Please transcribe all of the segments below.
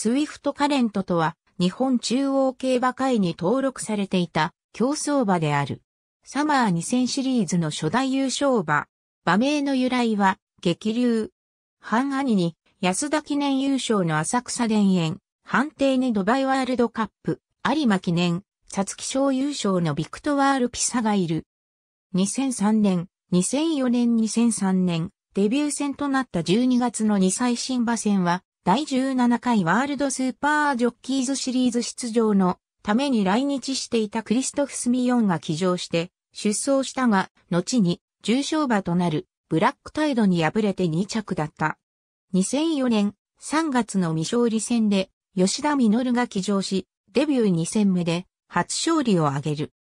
スウィフトカレントとは、日本中央競馬会に登録されていた競争馬である。サマー2000シリーズの初代優勝馬。馬名の由来は、激流。半兄に、安田記念優勝の浅草田園、判定にドバイワールドカップ、有馬記念、サツキ賞優勝のビクトワール・ピサがいる。2003年、2004年2003年、デビュー戦となった12月の2歳新馬戦は、第17回ワールドスーパージョッキーズシリーズ出場のために来日していたクリストフ・スミヨンが騎乗して出走したが、後に重賞馬となるブラックタイドに敗れて2着だった。2004年3月の未勝利戦で吉田実が騎乗し、デビュー2戦目で初勝利を挙げる。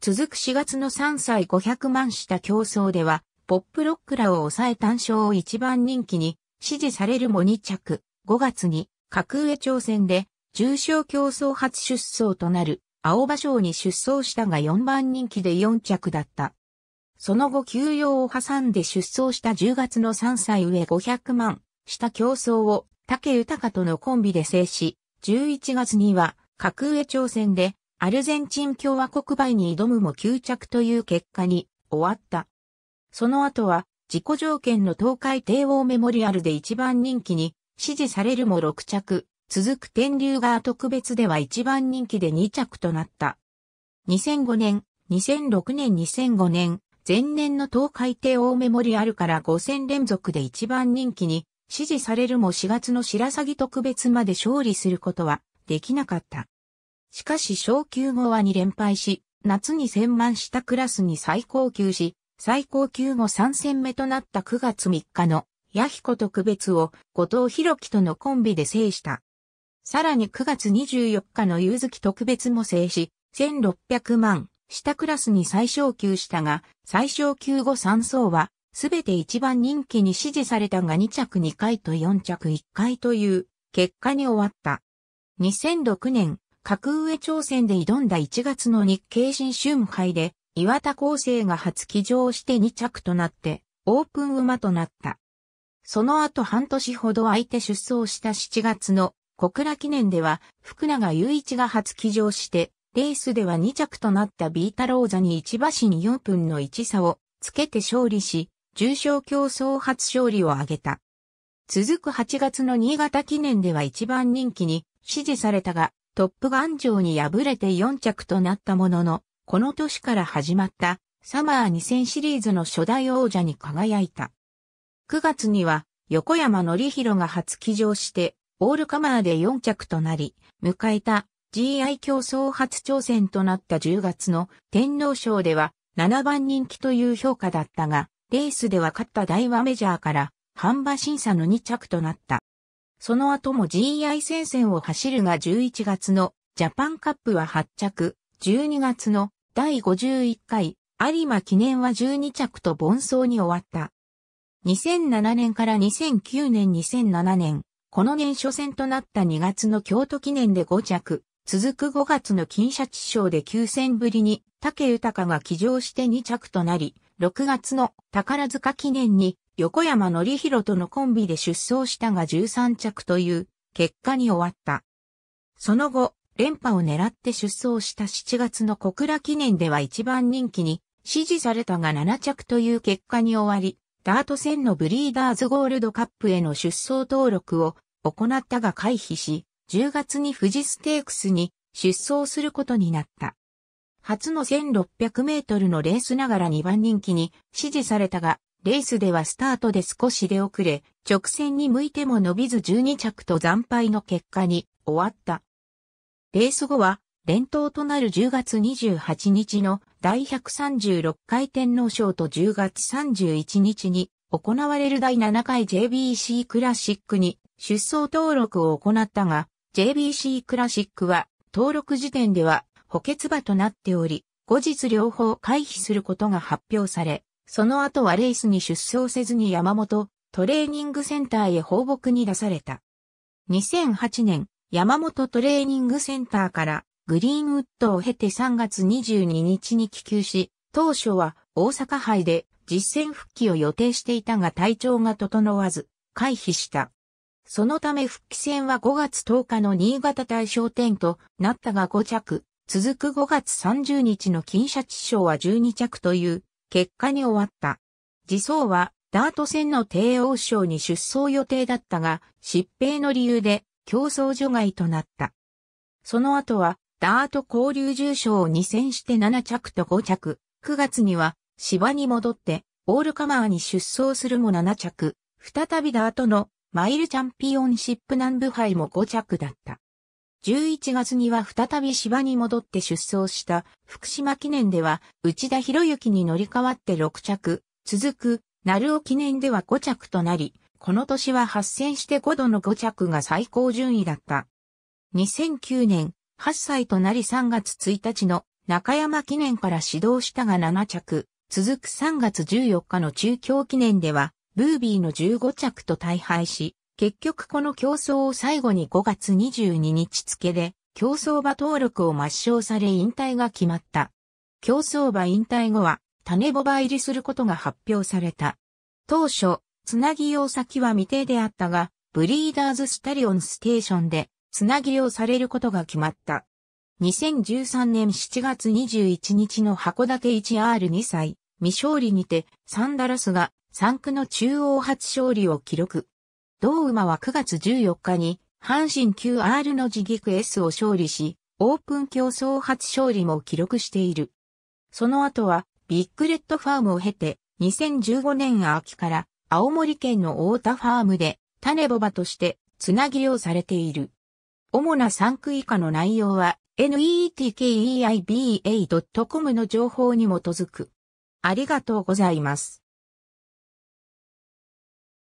続く4月の3歳500万した競争では、ポップロックらを抑え単勝を一番人気に支持されるも2着。5月に格上挑戦で重賞競争初出走となる青葉賞に出走したが4番人気で4着だった。その後休養を挟んで出走した10月の3歳上500万した競争を竹豊とのコンビで制し、11月には格上挑戦でアルゼンチン共和国杯に挑むも9着という結果に終わった。その後は自己条件の東海帝王メモリアルで一番人気に支持されるも6着、続く天竜川特別では一番人気で2着となった。2005年、2006年2005年、前年の東海帝王メモリアルから5戦連続で一番人気に、支持されるも4月の白鷺特別まで勝利することはできなかった。しかし昇級後は2連敗し、夏に専万したクラスに最高級し、最高級後3戦目となった9月3日のヤ彦コ特別を後藤弘樹とのコンビで制した。さらに9月24日の夕月特別も制し、1600万、下クラスに最小級したが、最小級後3層は、すべて一番人気に支持されたが2着2回と4着1回という結果に終わった。2006年、格上挑戦で挑んだ1月の日経新春杯で、岩田厚生が初騎乗して2着となって、オープン馬となった。その後半年ほど空いて出走した7月の小倉記念では福永雄一が初騎乗して、レースでは2着となったビータローザに1馬身4分の1差をつけて勝利し、重賞競争初勝利を挙げた。続く8月の新潟記念では一番人気に支持されたが、トップガン城に敗れて4着となったものの、この年から始まったサマー2000シリーズの初代王者に輝いた。9月には横山則弘が初騎乗して、オールカマーで4着となり、迎えた GI 競争初挑戦となった10月の天皇賞では7番人気という評価だったが、レースでは勝った大和メジャーから半馬審査の2着となった。その後も GI 戦線を走るが11月のジャパンカップは8着、12月の第51回有馬記念は12着と盆走に終わった。2007年から2009年2007年、この年初戦となった2月の京都記念で5着、続く5月の金シャチ賞で9戦ぶりに竹豊が騎乗して2着となり、6月の宝塚記念に横山則弘とのコンビで出走したが13着という結果に終わった。その後、連覇を狙って出走した7月の小倉記念では一番人気に支持されたが7着という結果に終わり、ダート戦のブリーダーズゴールドカップへの出走登録を行ったが回避し、10月に富士ステークスに出走することになった。初の1600メートルのレースながら2番人気に支持されたが、レースではスタートで少し出遅れ、直線に向いても伸びず12着と惨敗の結果に終わった。レース後は伝統となる10月28日の第136回天皇賞と10月31日に行われる第7回 JBC クラシックに出走登録を行ったが、JBC クラシックは登録時点では補欠馬となっており、後日両方回避することが発表され、その後はレースに出走せずに山本トレーニングセンターへ放牧に出された。2008年、山本トレーニングセンターからグリーンウッドを経て3月22日に帰球し、当初は大阪杯で実戦復帰を予定していたが体調が整わず、回避した。そのため復帰戦は5月10日の新潟大賞点となったが5着、続く5月30日の金シャチ賞は12着という結果に終わった。自走はダート戦の帝王賞に出走予定だったが、疾病の理由で競争除外となった。その後はダート交流重賞を2戦して7着と5着、9月には芝に戻ってオールカマーに出走するも7着、再びダートのマイルチャンピオンシップ南部杯も5着だった。11月には再び芝に戻って出走した福島記念では内田博之に乗り換わって6着、続く鳴尾記念では5着となり、この年は8戦して5度の5着が最高順位だった。2009年8歳となり3月1日の中山記念から始動したが7着、続く3月14日の中京記念では、ブービーの15着と大敗し、結局この競争を最後に5月22日付で、競走馬登録を抹消され引退が決まった。競走馬引退後は、種ボバ入りすることが発表された。当初、つなぎ用先は未定であったが、ブリーダーズスタリオンステーションでつなぎをされることが決まった。2013年7月21日の函館 1R2 歳、未勝利にて、サンダラスが3区の中央初勝利を記録。同馬は9月14日に、阪神 9R の自ギ S を勝利し、オープン競争初勝利も記録している。その後は、ビッグレッドファームを経て、2015年秋から、青森県の大田ファームで、種ボバとして、つなぎをされている。主な3区以下の内容は netkeiba.com の情報に基づく。ありがとうございます。